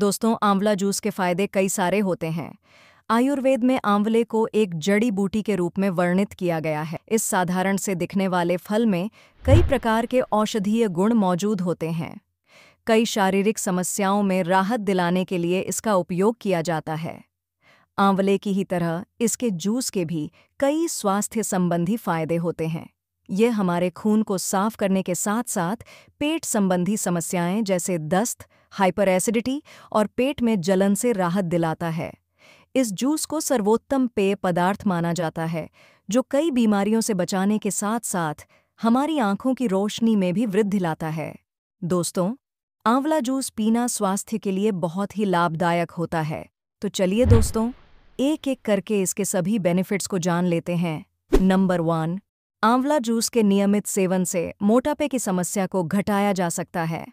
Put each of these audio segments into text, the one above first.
दोस्तों आंवला जूस के फायदे कई सारे होते हैं आयुर्वेद में आंवले को एक जड़ी बूटी के रूप में वर्णित किया गया है इस साधारण से दिखने वाले फल में कई प्रकार के औषधीय गुण मौजूद होते हैं कई शारीरिक समस्याओं में राहत दिलाने के लिए इसका उपयोग किया जाता है आंवले की ही तरह इसके जूस के भी कई स्वास्थ्य संबंधी फायदे होते हैं यह हमारे खून को साफ करने के साथ साथ पेट संबंधी समस्याएं जैसे दस्त हाइपर एसिडिटी और पेट में जलन से राहत दिलाता है इस जूस को सर्वोत्तम पेय पदार्थ माना जाता है जो कई बीमारियों से बचाने के साथ साथ हमारी आंखों की रोशनी में भी वृद्धि लाता है दोस्तों आंवला जूस पीना स्वास्थ्य के लिए बहुत ही लाभदायक होता है तो चलिए दोस्तों एक एक करके इसके सभी बेनिफिट्स को जान लेते हैं नंबर वन आंवला जूस के नियमित सेवन से मोटापे की समस्या को घटाया जा सकता है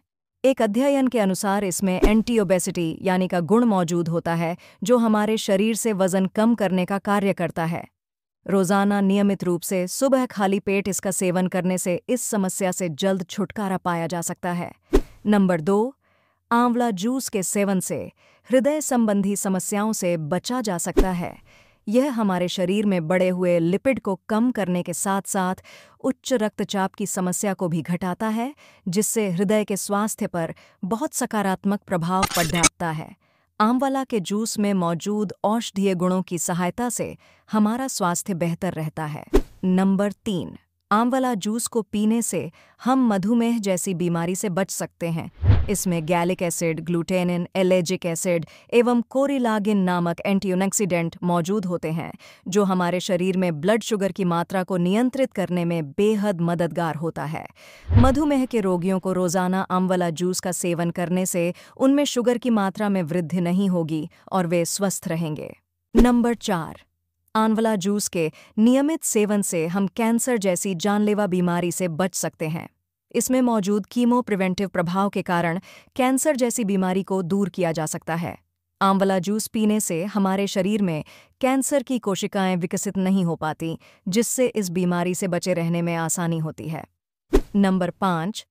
एक अध्ययन के अनुसार इसमें एंटी ओबेसिटी यानी का गुण मौजूद होता है जो हमारे शरीर से वजन कम करने का कार्य करता है रोजाना नियमित रूप से सुबह खाली पेट इसका सेवन करने से इस समस्या से जल्द छुटकारा पाया जा सकता है नंबर दो आंवला जूस के सेवन से हृदय संबंधी समस्याओं से बचा जा सकता है यह हमारे शरीर में बड़े हुए लिपिड को कम करने के साथ साथ उच्च रक्तचाप की समस्या को भी घटाता है जिससे हृदय के स्वास्थ्य पर बहुत सकारात्मक प्रभाव पड़ जाता है आंवला के जूस में मौजूद औषधीय गुणों की सहायता से हमारा स्वास्थ्य बेहतर रहता है नंबर तीन आंवला जूस को पीने से हम मधुमेह जैसी बीमारी से बच सकते हैं इसमें gallic acid glutenin ellagic acid एवं कोरिलागिन नामक एंटीओनेक्सीडेंट मौजूद होते हैं जो हमारे शरीर में ब्लड शुगर की मात्रा को नियंत्रित करने में बेहद मददगार होता है मधुमेह के रोगियों को रोज़ाना आंवला जूस का सेवन करने से उनमें शुगर की मात्रा में वृद्धि नहीं होगी और वे स्वस्थ रहेंगे नंबर चार आंवला जूस के नियमित सेवन से हम कैंसर जैसी जानलेवा बीमारी से बच सकते हैं इसमें मौजूद कीमो प्रिवेंटिव प्रभाव के कारण कैंसर जैसी बीमारी को दूर किया जा सकता है आंवला जूस पीने से हमारे शरीर में कैंसर की कोशिकाएं विकसित नहीं हो पाती जिससे इस बीमारी से बचे रहने में आसानी होती है नंबर पाँच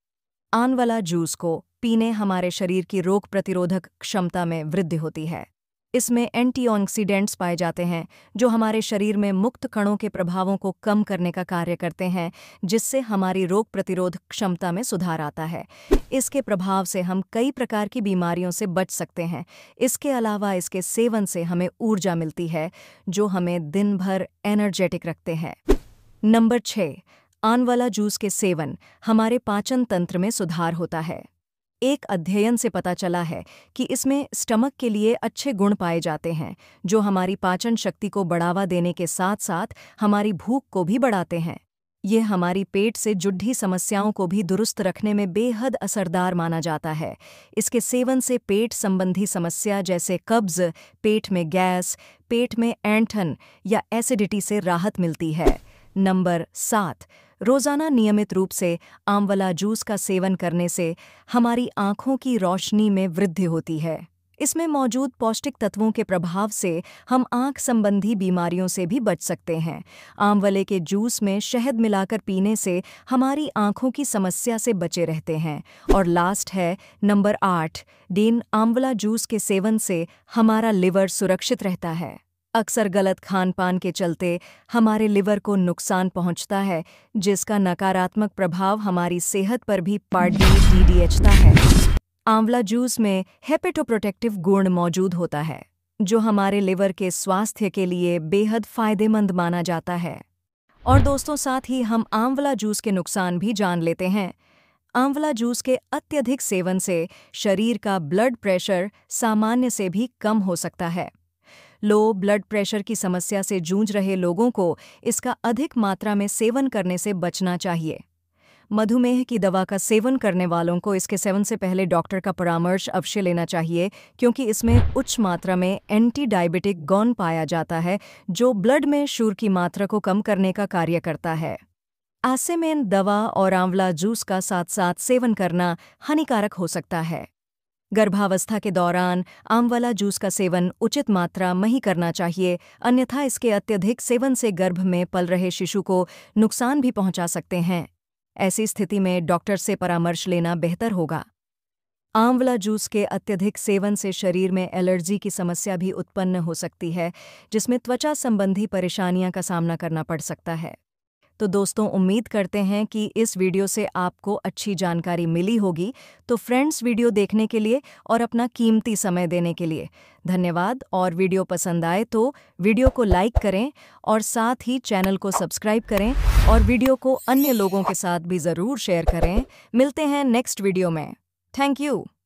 आंवला जूस को पीने हमारे शरीर की रोग प्रतिरोधक क्षमता में वृद्धि होती है इसमें एंटीऑक्सीडेंट्स पाए जाते हैं जो हमारे शरीर में मुक्त कणों के प्रभावों को कम करने का कार्य करते हैं जिससे हमारी रोग प्रतिरोध क्षमता में सुधार आता है इसके प्रभाव से हम कई प्रकार की बीमारियों से बच सकते हैं इसके अलावा इसके सेवन से हमें ऊर्जा मिलती है जो हमें दिन भर एनर्जेटिक रखते हैं नंबर छः आंवला जूस के सेवन हमारे पाचन तंत्र में सुधार होता है एक अध्ययन से पता चला है कि इसमें स्टमक के लिए अच्छे गुण पाए जाते हैं जो हमारी पाचन शक्ति को बढ़ावा देने के साथ साथ हमारी भूख को भी बढ़ाते हैं ये हमारी पेट से जुड्ढी समस्याओं को भी दुरुस्त रखने में बेहद असरदार माना जाता है इसके सेवन से पेट संबंधी समस्या जैसे कब्ज पेट में गैस पेट में एंठन या एसिडिटी से राहत मिलती है नंबर सात रोज़ाना नियमित रूप से आंवला जूस का सेवन करने से हमारी आँखों की रोशनी में वृद्धि होती है इसमें मौजूद पौष्टिक तत्वों के प्रभाव से हम आंख संबंधी बीमारियों से भी बच सकते हैं आंवले के जूस में शहद मिलाकर पीने से हमारी आंखों की समस्या से बचे रहते हैं और लास्ट है नंबर आठ दिन आंवला जूस के सेवन से हमारा लिवर सुरक्षित रहता है अक्सर गलत खान पान के चलते हमारे लिवर को नुकसान पहुंचता है जिसका नकारात्मक प्रभाव हमारी सेहत पर भी पार्टी डी डीडीएचता है आंवला जूस में हेपेटोप्रोटेक्टिव गुण मौजूद होता है जो हमारे लिवर के स्वास्थ्य के लिए बेहद फायदेमंद माना जाता है और दोस्तों साथ ही हम आंवला जूस के नुकसान भी जान लेते हैं आंवला जूस के अत्यधिक सेवन से शरीर का ब्लड प्रेशर सामान्य से भी कम हो सकता है लो ब्लड प्रेशर की समस्या से जूझ रहे लोगों को इसका अधिक मात्रा में सेवन करने से बचना चाहिए मधुमेह की दवा का सेवन करने वालों को इसके सेवन से पहले डॉक्टर का परामर्श अवश्य लेना चाहिए क्योंकि इसमें उच्च मात्रा में एंटी डायबिटिक गौन पाया जाता है जो ब्लड में शूर की मात्रा को कम करने का कार्य करता है आसेमेन दवा और आंवला जूस का साथ साथ सेवन करना हानिकारक हो सकता है गर्भावस्था के दौरान आमवला जूस का सेवन उचित मात्रा में ही करना चाहिए अन्यथा इसके अत्यधिक सेवन से गर्भ में पल रहे शिशु को नुकसान भी पहुंचा सकते हैं ऐसी स्थिति में डॉक्टर से परामर्श लेना बेहतर होगा आंवला जूस के अत्यधिक सेवन से शरीर में एलर्जी की समस्या भी उत्पन्न हो सकती है जिसमें त्वचा संबंधी परेशानियां का सामना करना पड़ सकता है तो दोस्तों उम्मीद करते हैं कि इस वीडियो से आपको अच्छी जानकारी मिली होगी तो फ्रेंड्स वीडियो देखने के लिए और अपना कीमती समय देने के लिए धन्यवाद और वीडियो पसंद आए तो वीडियो को लाइक करें और साथ ही चैनल को सब्सक्राइब करें और वीडियो को अन्य लोगों के साथ भी ज़रूर शेयर करें मिलते हैं नेक्स्ट वीडियो में थैंक यू